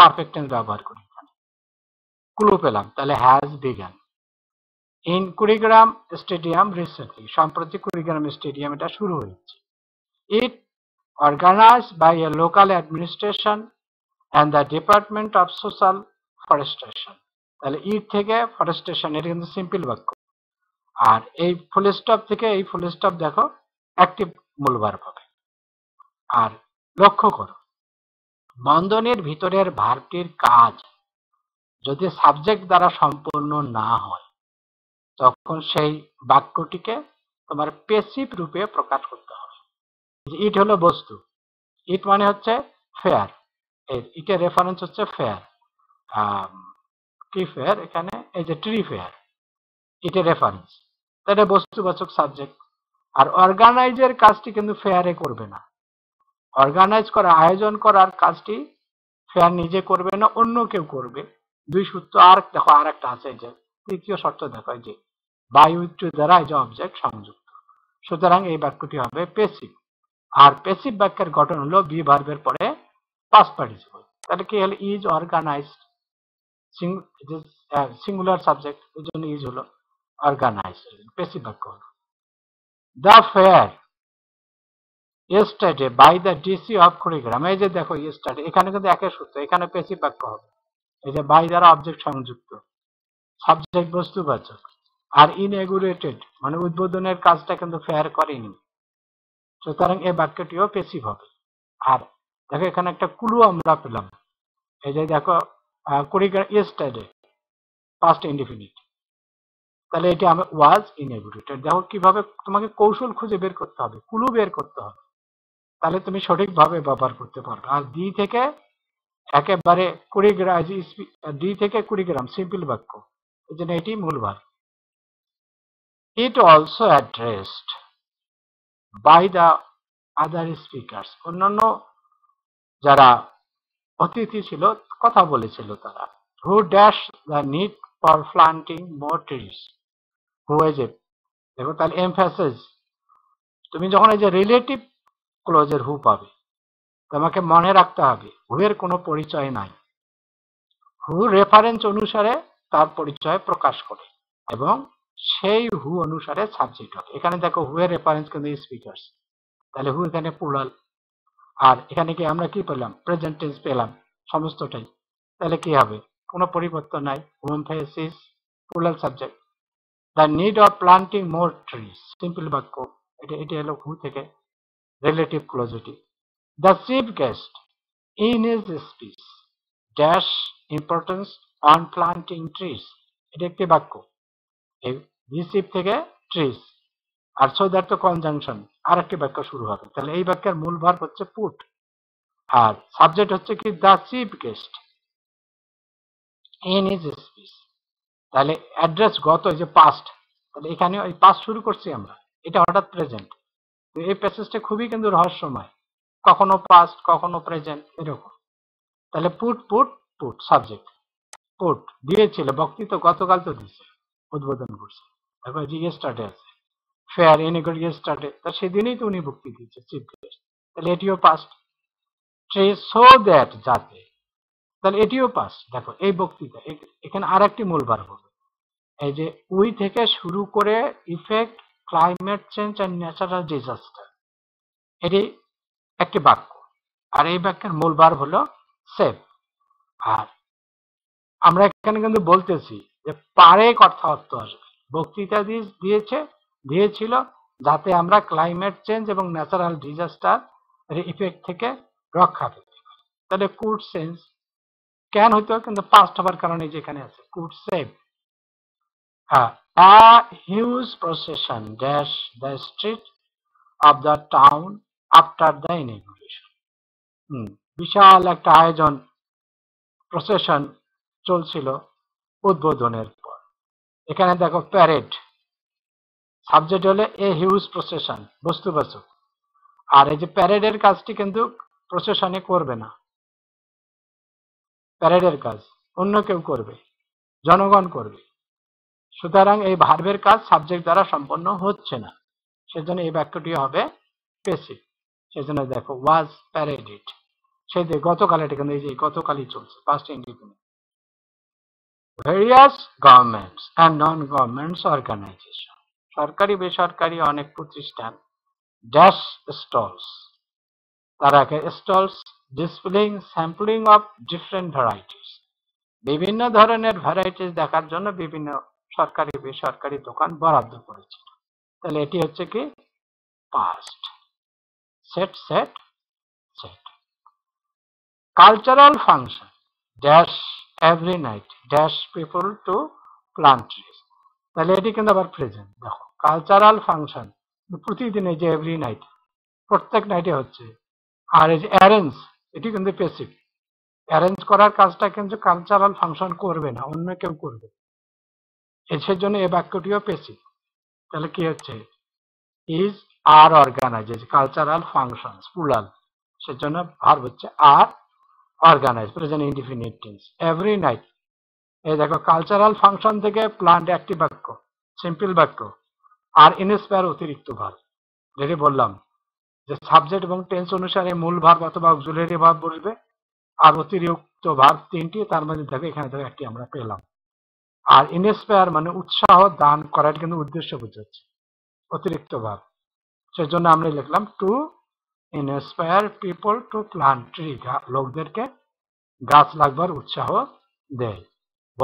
Perfect tense ব্যবহার করি clue পেলাম তাহলে has begun in Kurigram stadium recently সম্প্রতি কুড়িগ্রাম স্টেডিয়াম এটা শুরু হয়েছে it organize by a local administration and the department of social forestation তাহলে ইট e থেকে ফরেস্টেশন এটা কিন্তু সিম্পল বাক্য আর এই ফুল স্টপ থেকে এই ফুল স্টপ দেখো অ্যাক্টিভ মূলবার পাবে আর লক্ষ্য করো বন্ধনীর ভিতরের ভারটির কাজ যদি সাবজেক্ট দ্বারা সম্পূর্ণ না হয় তখন সেই বাক্যটিকে তোমার পেসিভ রূপে প্রকাশ করতে হবে ইট হলো বস্তু ইট মানে হচ্ছে ফেয়ার ইটের রেফারেন্স হচ্ছে ফেয়ার কি ফেয়ার এখানে এই যে ট্রি ফেয়ার ইটের রেফারেন্স তাহলে বস্তুবাচক সাবজেক্ট আর অর্গানাইজের কাজটি কিন্তু ফেয়ারে করবে না অর্গানাইজ করা আয়োজন করার কাজটি ফ্যান নিজে করবে না অন্য কেউ করবে দুই সূত্র আর দেখো আর একটা আছে যে তৃতীয় শর্ত দেখো যে বায়ু দ্বারা যে অবজেক্ট সংযুক্ত সুতরাং এই বাক্যটি হবে পেসিভ আর পেসিভ বাক্যের গঠন হলো বি ভার্বের পরে পাস পার্টিসিপল তাহলে কি হলো ইজ অর্গানাইজড সিঙ্গুলার সাবজেক্ট এই জন্য ইজ হলো অর্গানাইজড পেসিভ বাক্য হলো the fair stated by the DC of Kurigram এই যে দেখো স্টেট এখানে কিন্তু একের সূত্র এখানে পেশি বাক্য হবে এই যে বাই দ্বারা অবজেক্ট সংযুক্ত সাবজেক্ট বস্তুবাচক আর ইনএগুরেটেড মানে উদ্বোধনের কাজটা কিন্তু ফেয়ার করেনি সুতরাং এই বাক্যটিও পেশি হবে আর দেখো এখানে একটা কুলু আমরা পেলাম এই যে দেখো কুড়িগ্রাম স্টেটে পাস্ট ইন্ডিফিনিট তাহলে এটি আমি ওয়াজ ইনএগুরেটেড দেখো কিভাবে তোমাকে কৌশল খুঁজে বের করতে হবে কুলু বের করতে হবে তাহলে তুমি সঠিকভাবে ব্যবহার করতে পারবে আর ডি থেকে একেবারে কুড়ি গ্রাম ডি থেকে কুড়ি গ্রাম সিম্পল বাক্য এই জন্য এটি মূল ভাগ it also addressed by the other speaker অন্যান্য যারা অতিথি ছিল কথা বলেছিল তারা who dash the need for planting more trees who as দেখো তাহলে এমফ্যাসেজ তুমি যখন এই যে রিলেটিভ ক্লোজের হু পাবে তোমাকে মনে রাখতে হবে হুয়ের কোনো পরিচয় নাই হু রেফারেন্স অনুসারে তার পরিচয় প্রকাশ করে এবং সেই হু অনুসারে সাবজেক্ট হবে এখানে দেখো হুয়ের রেফারেন্স কিন্তু স্পিকার্স তাহলে হু এখানে পুরাল আর এখানে কি আমরা কি পেলাম প্রেজেন্ট টেন্স পেলাম সমস্তটাই তাহলে কি হবে কোনো পরিবর্তন নাই হোম ফেসিস plural subject the need of planting more tree simple বাক্য এটা এটা হলো হু থেকে relative causative. The chief guest, in his speech, dash importance on planting trees. এটা একটি বাক্য রিসিভ থেকে ট্রিস আর সো তো কনজাংশন আর একটি বাক্য শুরু হবে তাহলে এই বাক্যের মূল ভার হচ্ছে পুট আর সাবজেক্ট হচ্ছে কি the chief guest in his speech তাহলে অ্যাড্রেস গত যে পাস্ট তাহলে এখানে ওই পাস্ট শুরু করছি আমরা এটা হঠাৎ প্রেজেন্ট এই প্যাসেজটা খুবই কিন্তু রহস্যময় কখনো পাস্ট কখনো প্রেজেন্ট এরকম তাহলে put put put subject put দিয়েছিল বক্তি তো গতকাল তো দিয়েছে উদ্বোধন করছে তারপর রিস্টার্টে আছে ফেয়ার ইনিকল রিস্টার্টে তা সেদিনই তো উনি বক্তি দিয়েছে চিফ গেস্ট তাহলে এটিও পাস্ট ট্রে সো দ্যাট যাতে তাহলে এটিও পাস দেখো এই বক্তৃতা এখানে আর একটি মূল বার হবে এই যে উই থেকে শুরু করে effect climate change and natural disaster এটি একটি বাক্য আর এই বাক্যের মূল বার হলো সেভ আর আমরা এখানে কিন্তু বলতেছি যে পারে কথা অর্থ আসবে বক্তৃতা দিয়েছে দিয়েছিল যাতে আমরা ক্লাইমেট চেঞ্জ এবং ন্যাচারাল ডিজাস্টার এর ইফেক্ট থেকে রক্ষা পেতে পারি তাহলে কুড সেন্স ক্যান হইতে কিন্তু পাস্ট হবার কারণে যেখানে আছে কুড সেভ হ্যাঁ A huge procession dashed the street of the town after the inauguration. Hmm. বিশাল একটা আয়োজন প্রসেশন চলছিল উদ্বোধনের পর এখানে দেখো প্যারেড সাবজেক্ট হলে এ হিউজ প্রসেশন বস্তুবাচক আর এই যে প্যারেডের কাজটি কিন্তু প্রসেশনে করবে না প্যারেডের কাজ অন্য কেউ করবে জনগণ করবে সুতরাং এই ভার্বের কাজ সাবজেক্ট দ্বারা সম্পন্ন হচ্ছে না সেজন্য এই বাক্যটি হবে পেসিভ সেজন্য দেখো ওয়াজ প্যারেডিড সেই যে গতকাল এটা কিন্তু এই যে গতকালই চলছে first independent various government and non governments organization সরকারি বেসরকারি অনেক প্রতিষ্ঠান ড্যাশ স্টলস তারা stalls displaying sampling of different varieties বিভিন্ন ধরনের ভ্যারাইটিস দেখার জন্য বিভিন্ন সরকারি বেসরকারি দোকান বরাদ্দ করেছে তাহলে এটি হচ্ছে কি past set set set cultural function dash every night dash people to plant trees তাহলে এটি কিন্তু আবার প্রেজেন্ট দেখো কালচারাল ফাংশন প্রতিদিনে যে এভরি নাইট প্রত্যেক নাইটে হচ্ছে আর এই যে অ্যারেঞ্জ এটি কিন্তু পেসিভ অ্যারেঞ্জ করার কাজটা কিন্তু কালচারাল ফাংশন করবে না অন্য কেউ করবে জন্য এই বাক্যটিও পেছি তাহলে কি হচ্ছে is are organizes cultural function plural সেজন্য ভার্ব হচ্ছে are organize present indefinite tense every night এই দেখো কালচারাল ফাংশন থেকে প্লান্ট একটি বাক্য সিম্পল বাক্য আর ইনস্পায়ার অতিরিক্ত ভার যেটি বললাম যে সাবজেক্ট এবং টেন্স অনুসারে মূল ভার অথবা অক্সুলারি ভার বসবে আর অতিরিক্ত ভার তিনটি তার মধ্যে থেকে এখানে থেকে একটি আমরা পেলাম আর ইনস্পায়ার মানে উৎসাহ দান করার কিন্তু উদ্দেশ্য বুঝাচ্ছে অতিরিক্ত ভাব সেজন্য আমরা লিখলাম to inspire people to plant tree লোকদেরকে গাছ লাগবার উৎসাহ দেয়